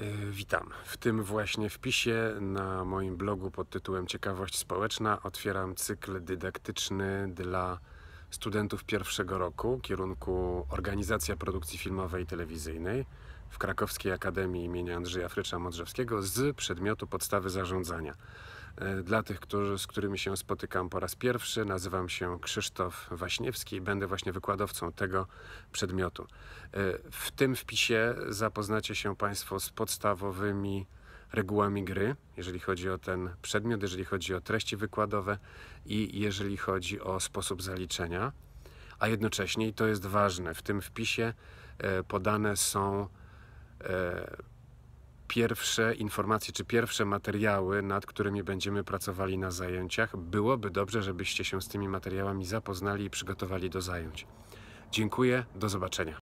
E, witam. W tym właśnie wpisie na moim blogu pod tytułem Ciekawość społeczna otwieram cykl dydaktyczny dla studentów pierwszego roku kierunku Organizacja Produkcji Filmowej i Telewizyjnej w Krakowskiej Akademii im. Andrzeja Frycza Modrzewskiego z przedmiotu Podstawy Zarządzania. E, dla tych, którzy, z którymi się spotykam po raz pierwszy, nazywam się Krzysztof Waśniewski i będę właśnie wykładowcą tego przedmiotu. E, w tym wpisie zapoznacie się Państwo z podstawowymi regułami gry, jeżeli chodzi o ten przedmiot, jeżeli chodzi o treści wykładowe i jeżeli chodzi o sposób zaliczenia. A jednocześnie, i to jest ważne, w tym wpisie e, podane są pierwsze informacje czy pierwsze materiały, nad którymi będziemy pracowali na zajęciach. Byłoby dobrze, żebyście się z tymi materiałami zapoznali i przygotowali do zajęć. Dziękuję, do zobaczenia.